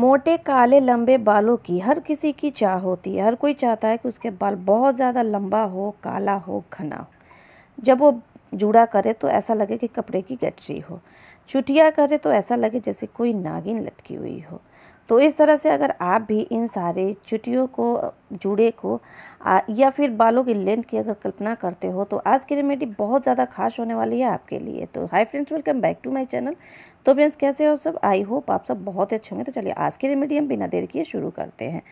मोटे काले लंबे बालों की हर किसी की चाह होती है हर कोई चाहता है कि उसके बाल बहुत ज़्यादा लंबा हो काला हो घना हो जब वो जुड़ा करे तो ऐसा लगे कि कपड़े की गठरी हो चुटिया करे तो ऐसा लगे जैसे कोई नागिन लटकी हुई हो तो इस तरह से अगर आप भी इन सारे चुटियों को जुड़े को आ, या फिर बालों की लेंथ की अगर कल्पना करते हो तो आज की रेमेडी बहुत ज़्यादा खास होने वाली है आपके लिए तो hi friends welcome back to my channel तो फ्रेंड्स कैसे हो सब आई होप आप सब बहुत अच्छे होंगे तो चलिए आज की रेमेडी हम बिना देर किए शुरू करते हैं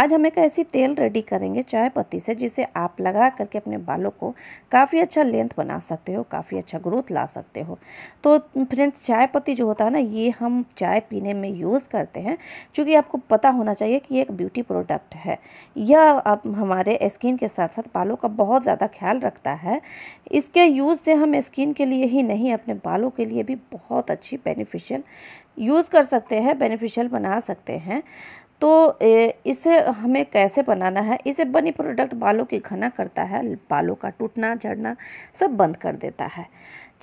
आज हम एक ऐसी तेल रेडी करेंगे चाय पत्ती से जिसे आप लगा करके अपने बालों को काफ़ी अच्छा लेंथ बना सकते हो काफ़ी अच्छा ग्रोथ ला सकते हो तो फ्रेंड्स चाय पत्ती जो होता है ना ये हम चाय पीने में यूज़ करते हैं चूँकि आपको पता होना चाहिए कि ये एक ब्यूटी प्रोडक्ट है यह आप हमारे स्किन के साथ साथ बालों का बहुत ज़्यादा ख्याल रखता है इसके यूज़ से हम स्किन के लिए ही नहीं अपने बालों के लिए भी बहुत अच्छी बेनिफिशियल यूज़ कर सकते हैं बेनिफिशियल बना सकते हैं तो इसे हमें कैसे बनाना है इसे बनी प्रोडक्ट बालों की घना करता है बालों का टूटना झड़ना सब बंद कर देता है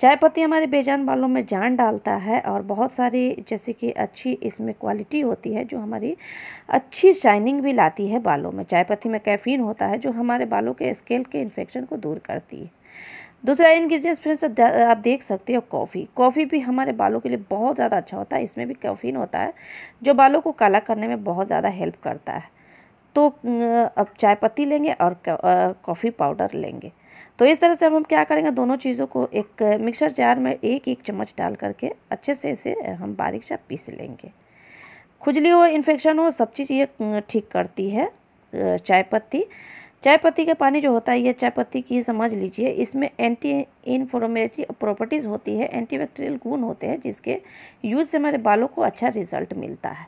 चाय पत्ती हमारे बेजान बालों में जान डालता है और बहुत सारी जैसे कि अच्छी इसमें क्वालिटी होती है जो हमारी अच्छी शाइनिंग भी लाती है बालों में चाय पत्ती में कैफीन होता है जो हमारे बालों के स्केल के इन्फेक्शन को दूर करती है दूसरा इन्ग्रीडियंट्स फ्रेंड्स आप देख सकते हो कॉफ़ी कॉफ़ी भी हमारे बालों के लिए बहुत ज़्यादा अच्छा होता है इसमें भी कॉफ़ीन होता है जो बालों को काला करने में बहुत ज़्यादा हेल्प करता है तो अब चाय पत्ती लेंगे और कॉफ़ी पाउडर लेंगे तो इस तरह से अब हम क्या करेंगे दोनों चीज़ों को एक मिक्सर जार में एक एक चम्मच डाल करके अच्छे से इसे हम बारीक से पीस लेंगे खुजली हो इन्फेक्शन हो सब चीज़ ये ठीक करती है चाय पत्ती चाय पत्ती का पानी जो होता है ये चाय पत्ती की समझ लीजिए इसमें एंटी इन्फ्लोमेटरी प्रॉपर्टीज़ होती है एंटीबैक्टीरियल गुण होते हैं जिसके यूज़ से हमारे बालों को अच्छा रिजल्ट मिलता है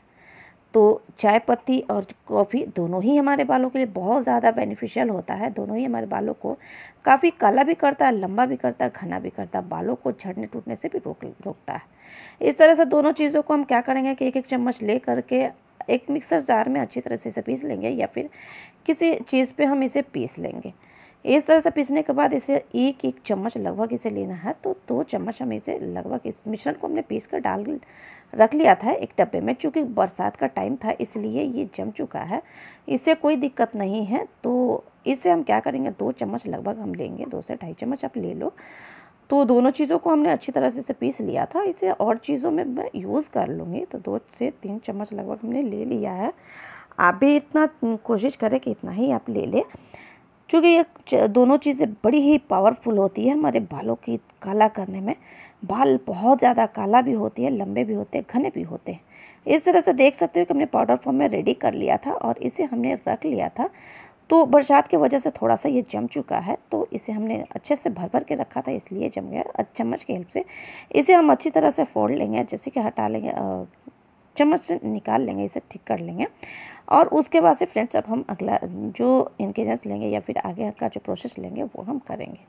तो चाय पत्ती और कॉफ़ी दोनों ही हमारे बालों के लिए बहुत ज़्यादा बेनिफिशियल होता है दोनों ही हमारे बालों को काफ़ी काला भी करता है लंबा भी करता है घना भी करता है बालों को झड़ने टूटने से भी रोक रोकता है इस तरह से दोनों चीज़ों को हम क्या करेंगे कि एक एक चम्मच ले करके एक मिक्सर जार में अच्छी तरह से इसे पीस लेंगे या फिर किसी चीज़ पे हम इसे पीस लेंगे इस तरह से पीसने के बाद इसे एक एक चम्मच लगभग इसे लेना है तो दो चम्मच हम इसे लगभग इस मिश्रण को हमने पीस कर डाल रख लिया था एक डब्बे में चूँकि बरसात का टाइम था इसलिए ये जम चुका है इससे कोई दिक्कत नहीं है तो इससे हम क्या करेंगे दो चम्मच लगभग हम लेंगे दो से ढाई चम्मच आप ले लो तो दोनों चीज़ों को हमने अच्छी तरह से इसे पीस लिया था इसे और चीज़ों में मैं यूज़ कर लूँगी तो दो से तीन चम्मच लगभग हमने ले लिया है आप भी इतना कोशिश करें कि इतना ही आप ले लें क्योंकि ये दोनों चीज़ें बड़ी ही पावरफुल होती है हमारे बालों की काला करने में बाल बहुत ज़्यादा काला भी होती है लंबे भी होते हैं घने भी होते हैं इस तरह से देख सकते हो कि हमने पाउडर फॉर्म में रेडी कर लिया था और इसे हमने रख लिया था तो बरसात की वजह से थोड़ा सा ये जम चुका है तो इसे हमने अच्छे से भर भर के रखा था इसलिए जम गया चम्मच की हेल्प से इसे हम अच्छी तरह से फोड़ लेंगे जैसे कि हटा लेंगे चम्मच से निकाल लेंगे इसे ठीक कर लेंगे और उसके बाद से फ्रेंड्स अब हम अगला जो इन्ग्रीडियंट्स लेंगे या फिर आगे का जो प्रोसेस लेंगे वो हम करेंगे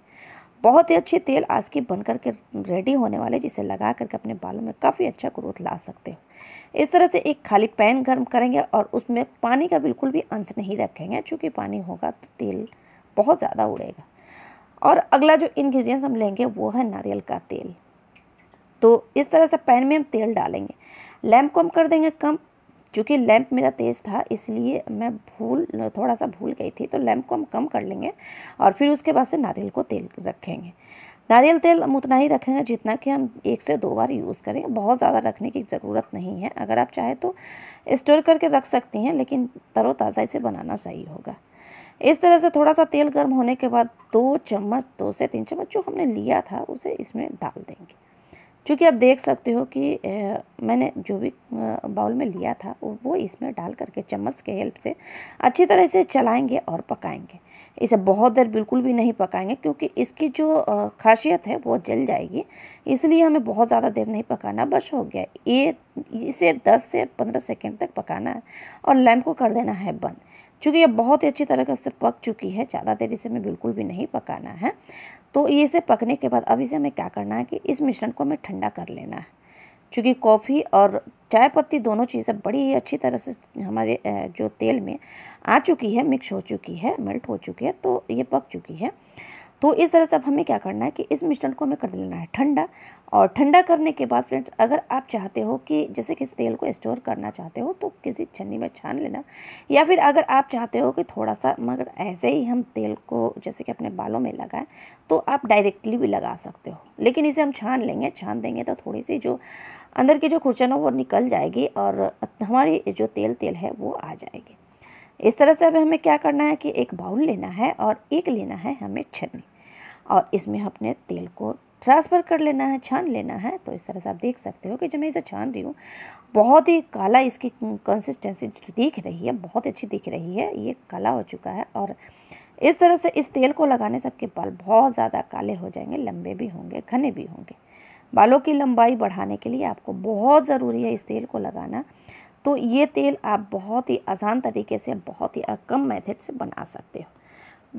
बहुत ही अच्छे तेल आज की बन करके रेडी होने वाले जिसे लगा करके अपने बालों में काफ़ी अच्छा ग्रोथ ला सकते हो इस तरह से एक खाली पैन गर्म करेंगे और उसमें पानी का बिल्कुल भी अंश नहीं रखेंगे चूँकि पानी होगा तो तेल बहुत ज़्यादा उड़ेगा और अगला जो इन्ग्रीडियंट्स हम लेंगे वो है नारियल का तेल तो इस तरह से पैन में हम तेल डालेंगे लैम्प को हम कर देंगे कम चूँकि लैंप मेरा तेज़ था इसलिए मैं भूल थोड़ा सा भूल गई थी तो लैंप को हम कम कर लेंगे और फिर उसके बाद से नारियल को तेल रखेंगे नारियल तेल हम उतना ही रखेंगे जितना कि हम एक से दो बार यूज़ करेंगे बहुत ज़्यादा रखने की ज़रूरत नहीं है अगर आप चाहें तो स्टोर करके रख सकती हैं लेकिन तरोताज़ा इसे बनाना सही होगा इस तरह से थोड़ा सा तेल गर्म होने के बाद दो चम्मच दो से तीन चम्मच जो हमने लिया था उसे इसमें डाल देंगे चूँकि आप देख सकते हो कि मैंने जो भी बाउल में लिया था वो इसमें डाल करके चम्मच के हेल्प से अच्छी तरह से चलाएंगे और पकाएंगे इसे बहुत देर बिल्कुल भी नहीं पकाएंगे क्योंकि इसकी जो खासियत है वो जल जाएगी इसलिए हमें बहुत ज़्यादा देर नहीं पकाना बस हो गया ये इसे 10 से 15 सेकेंड तक पकाना है और लैम्प को कर देना है बंद चूँकि ये बहुत ही अच्छी तरह से पक चुकी है ज़्यादा देर इसे हमें बिल्कुल भी नहीं पकाना है तो ये इसे पकने के बाद अब इसे हमें क्या करना है कि इस मिश्रण को हमें ठंडा कर लेना है चूँकि कॉफ़ी और चाय पत्ती दोनों चीज़ें बड़ी ही अच्छी तरह से हमारे जो तेल में आ चुकी है मिक्स हो चुकी है मेल्ट हो चुकी है तो ये पक चुकी है तो इस तरह से अब हमें क्या करना है कि इस मिश्रण को हमें कर लेना है ठंडा और ठंडा करने के बाद फ्रेंड्स अगर आप चाहते हो कि जैसे किस तेल को स्टोर करना चाहते हो तो किसी छन्नी में छान लेना या फिर अगर आप चाहते हो कि थोड़ा सा मगर ऐसे ही हम तेल को जैसे कि अपने बालों में लगाएं तो आप डायरेक्टली भी लगा सकते हो लेकिन इसे हम छान लेंगे छान देंगे तो थोड़ी सी जो अंदर की जो खुरचन है वो निकल जाएगी और हमारी जो तेल तेल है वो आ जाएगी इस तरह से अब हमें क्या करना है कि एक बाउल लेना है और एक लेना है हमें छन्नी और इसमें अपने तेल को ट्रांसफ़र कर लेना है छान लेना है तो इस तरह से आप देख सकते हो कि जब मैं इसे छान रही हूँ बहुत ही काला इसकी कंसिस्टेंसी दिख रही है बहुत अच्छी दिख रही है ये काला हो चुका है और इस तरह से इस तेल को लगाने से आपके बाल बहुत ज़्यादा काले हो जाएंगे लंबे भी होंगे घने भी होंगे बालों की लंबाई बढ़ाने के लिए आपको बहुत ज़रूरी है इस तेल को लगाना तो ये तेल आप बहुत ही आसान तरीके से बहुत ही कम मेथड से बना सकते हो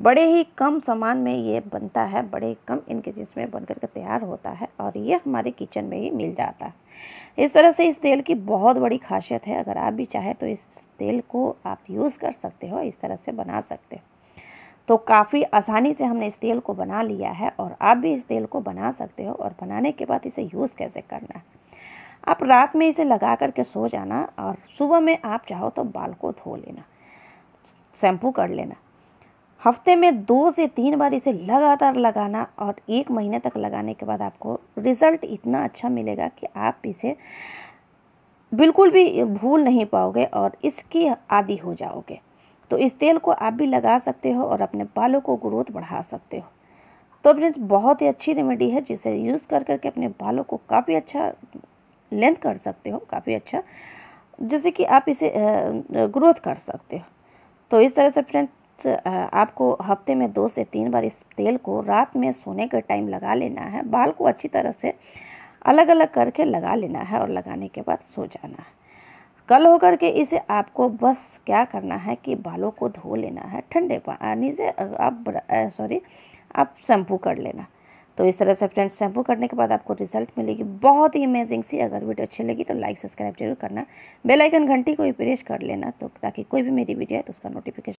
बड़े ही कम सामान में ये बनता है बड़े कम इनके जिसमें बन करके तैयार होता है और ये हमारे किचन में ही मिल जाता है इस तरह से इस तेल की बहुत बड़ी खासियत है अगर आप भी चाहें तो इस तेल को आप यूज़ कर सकते हो इस तरह से बना सकते हो तो काफ़ी आसानी से हमने इस तेल को बना लिया है और आप भी इस तेल को बना सकते हो और बनाने के बाद इसे यूज़ कैसे करना है आप रात में इसे लगा करके सो जाना और सुबह में आप चाहो तो बाल को धो लेना शैम्पू कर लेना हफ्ते में दो से तीन बार इसे लगातार लगाना और एक महीने तक लगाने के बाद आपको रिज़ल्ट इतना अच्छा मिलेगा कि आप इसे बिल्कुल भी भूल नहीं पाओगे और इसकी आदि हो जाओगे तो इस तेल को आप भी लगा सकते हो और अपने बालों को ग्रोथ बढ़ा सकते हो तो फ्रेंड्स बहुत ही अच्छी रेमेडी है जिसे यूज़ कर करके अपने बालों को काफ़ी अच्छा लेंथ कर सकते हो काफ़ी अच्छा जैसे कि आप इसे ग्रोथ कर सकते हो तो इस तरह से फ्रेंड्स आपको हफ्ते में दो से तीन बार इस तेल को रात में सोने के टाइम लगा लेना है बाल को अच्छी तरह से अलग अलग करके लगा लेना है और लगाने के बाद सो जाना है कल होकर के इसे आपको बस क्या करना है कि बालों को धो लेना है ठंडे पानी से आप सॉरी आप शैम्पू कर लेना तो इस तरह से फ्रेंड्स शैम्पू करने के बाद आपको रिजल्ट मिलेगी बहुत ही अमेजिंग सी अगर वीडियो अच्छी लगी तो लाइक सब्सक्राइब जरूर करना बेल आइकन घंटी को भी प्रेस कर लेना तो ताकि कोई भी मेरी वीडियो है तो उसका नोटिफिकेशन